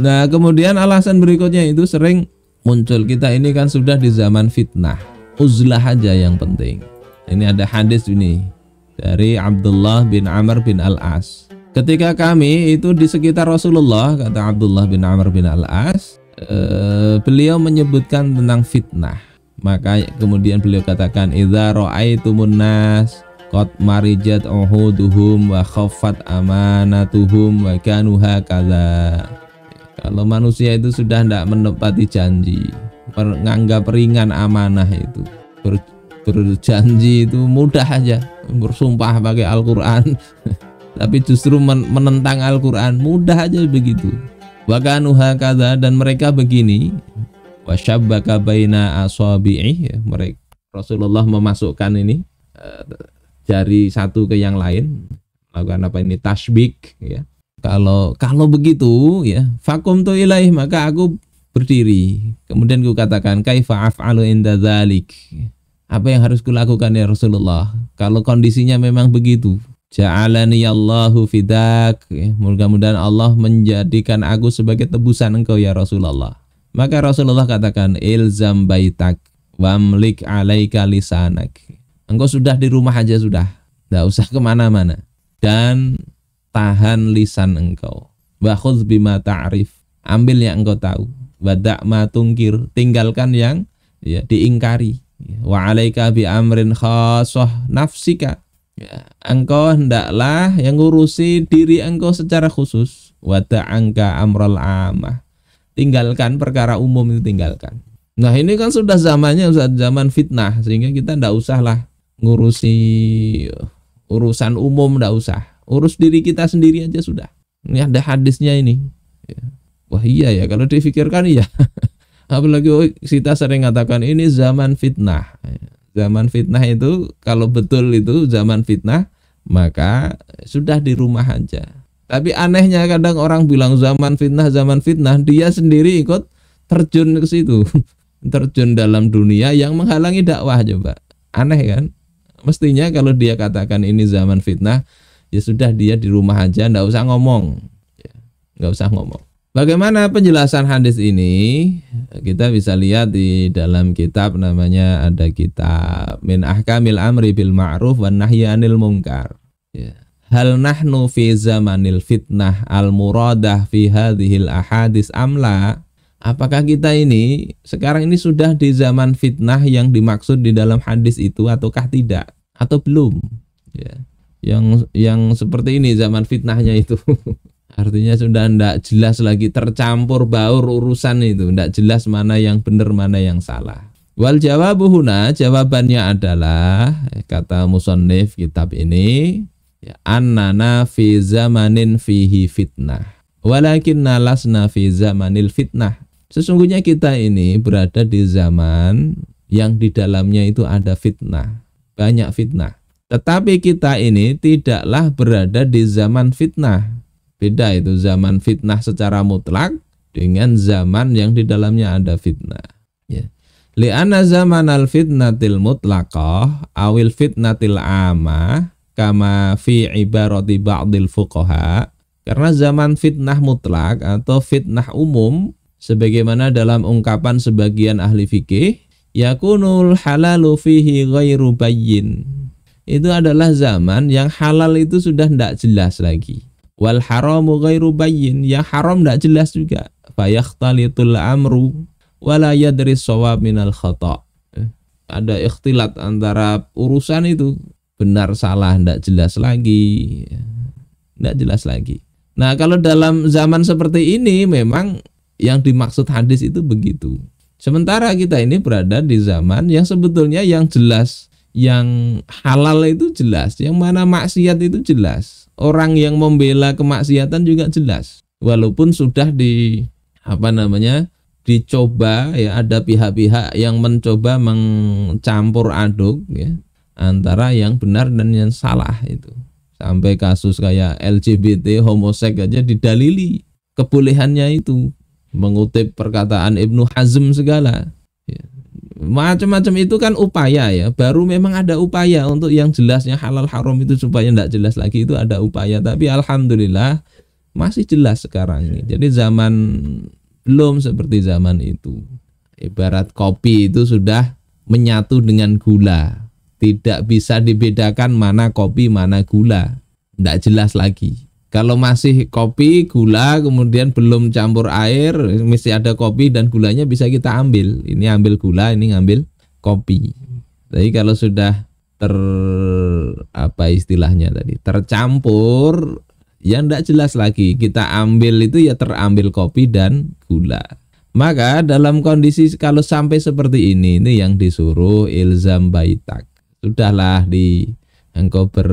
Nah, kemudian alasan berikutnya itu sering muncul. Kita ini kan sudah di zaman fitnah. Uzlah aja yang penting. Ini ada hadis ini dari Abdullah bin Amr bin Al-As. Ketika kami itu di sekitar Rasulullah, kata Abdullah bin Amr bin Al-As, eh, beliau menyebutkan tentang fitnah. Maka kemudian beliau katakan, "Idza ra'aitumun nas qad marijat uhuduhum wa khaffat amanatuhum wa kanuha hakadha." Kalau manusia itu sudah tidak menepati janji, menganggap ringan amanah itu, Ber, berjanji itu mudah aja, bersumpah pakai Al-Quran, tapi justru menentang Al-Quran mudah aja begitu. Wakanuha kata dan mereka begini, wasyabaka baina asabi'i, ya, mereka Rasulullah memasukkan ini dari eh, satu ke yang lain, melakukan apa ini tasbih, ya kalau kalau begitu ya, fakum tu ilaih maka aku berdiri. Kemudian ku katakan kaifa af'alu inda dzalik? Apa yang harus kulakukan ya Rasulullah? Kalau kondisinya memang begitu. Ja'alani Allahu fidak. Ya, mudah-mudahan Allah menjadikan aku sebagai tebusan engkau ya Rasulullah. Maka Rasulullah katakan ilzam baitak wamlik alaika lisanak. Engkau sudah di rumah aja sudah. Tidak usah kemana-mana. Dan tahan lisan engkau. Wakhudz bima ta'rif. Ambil yang engkau tahu. Wadak ma tungkir. Tinggalkan yang ya, diingkari. Ya, wa alaika bi amrin khasoh nafsika. Ya, engkau hendaklah yang ngurusi diri engkau secara khusus. Wada angka amral amah. Tinggalkan perkara umum itu tinggalkan. Nah ini kan sudah zamannya zaman fitnah sehingga kita ndak usahlah ngurusi urusan umum ndak usah urus diri kita sendiri aja sudah ini ada hadisnya ini ya. wah iya ya kalau difikirkan iya apalagi oh, kita sering katakan ini zaman fitnah ya. zaman fitnah itu kalau betul itu zaman fitnah maka sudah di rumah aja tapi anehnya kadang orang bilang zaman fitnah zaman fitnah dia sendiri ikut terjun ke situ terjun dalam dunia yang menghalangi dakwah coba aneh kan mestinya kalau dia katakan ini zaman fitnah ya sudah dia di rumah aja nggak usah ngomong ya, nggak usah ngomong Bagaimana penjelasan hadis ini? Kita bisa lihat di dalam kitab namanya ada kitab Min Ahkamil Amri bil Ma'ruf wa Nahyi Anil Munkar. Ya. Hal nahnu fi zamanil fitnah al muradah fi hadhil ahadis amla? Apakah kita ini sekarang ini sudah di zaman fitnah yang dimaksud di dalam hadis itu ataukah tidak atau belum? Ya yang yang seperti ini zaman fitnahnya itu artinya sudah tidak jelas lagi tercampur baur urusan itu tidak jelas mana yang benar mana yang salah wal jawabuhuna jawabannya adalah kata musonif kitab ini ya, annana fi zamanin fihi fitnah walakin nalasna fi zamanil fitnah sesungguhnya kita ini berada di zaman yang di dalamnya itu ada fitnah banyak fitnah tetapi kita ini tidaklah berada di zaman fitnah. Beda itu zaman fitnah secara mutlak dengan zaman yang di dalamnya ada fitnah. Ya. Li'ana zaman al fitnatil mutlaqah awil fitnatil amah kama fi ibarati ba'dil fuqaha karena zaman fitnah mutlak atau fitnah umum sebagaimana dalam ungkapan sebagian ahli fikih yakunul halalu fihi ghairu bayyin itu adalah zaman yang halal itu sudah tidak jelas lagi. Wal haramu ghairu bayyin, yang haram tidak jelas juga. Fayakhtalitul amru wala yadri sawab minal khata. Eh, ada ikhtilat antara urusan itu benar salah tidak jelas lagi. Tidak jelas lagi. Nah, kalau dalam zaman seperti ini memang yang dimaksud hadis itu begitu. Sementara kita ini berada di zaman yang sebetulnya yang jelas yang halal itu jelas, yang mana maksiat itu jelas. Orang yang membela kemaksiatan juga jelas. Walaupun sudah di apa namanya? dicoba ya ada pihak-pihak yang mencoba mencampur aduk ya antara yang benar dan yang salah itu. Sampai kasus kayak LGBT homosek aja didalili kebolehannya itu mengutip perkataan Ibnu Hazm segala macam-macam itu kan upaya ya baru memang ada upaya untuk yang jelasnya halal haram itu supaya tidak jelas lagi itu ada upaya tapi alhamdulillah masih jelas sekarang ini jadi zaman belum seperti zaman itu ibarat kopi itu sudah menyatu dengan gula tidak bisa dibedakan mana kopi mana gula tidak jelas lagi kalau masih kopi, gula, kemudian belum campur air, mesti ada kopi dan gulanya bisa kita ambil. Ini ambil gula, ini ngambil kopi. Jadi kalau sudah ter apa istilahnya tadi tercampur ya tidak jelas lagi kita ambil itu ya terambil kopi dan gula maka dalam kondisi kalau sampai seperti ini ini yang disuruh ilzam baitak sudahlah di engkau ber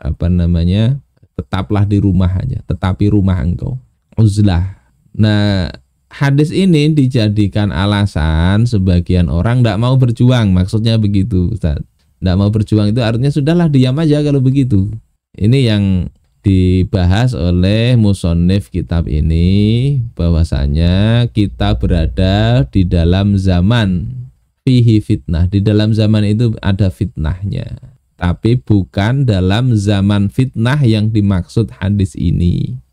apa namanya tetaplah di rumah aja, tetapi rumah engkau uzlah. Nah, hadis ini dijadikan alasan sebagian orang tidak mau berjuang, maksudnya begitu, Tidak mau berjuang itu artinya sudahlah diam aja kalau begitu. Ini yang dibahas oleh musonif kitab ini bahwasanya kita berada di dalam zaman fihi fitnah. Di dalam zaman itu ada fitnahnya tapi bukan dalam zaman fitnah yang dimaksud hadis ini.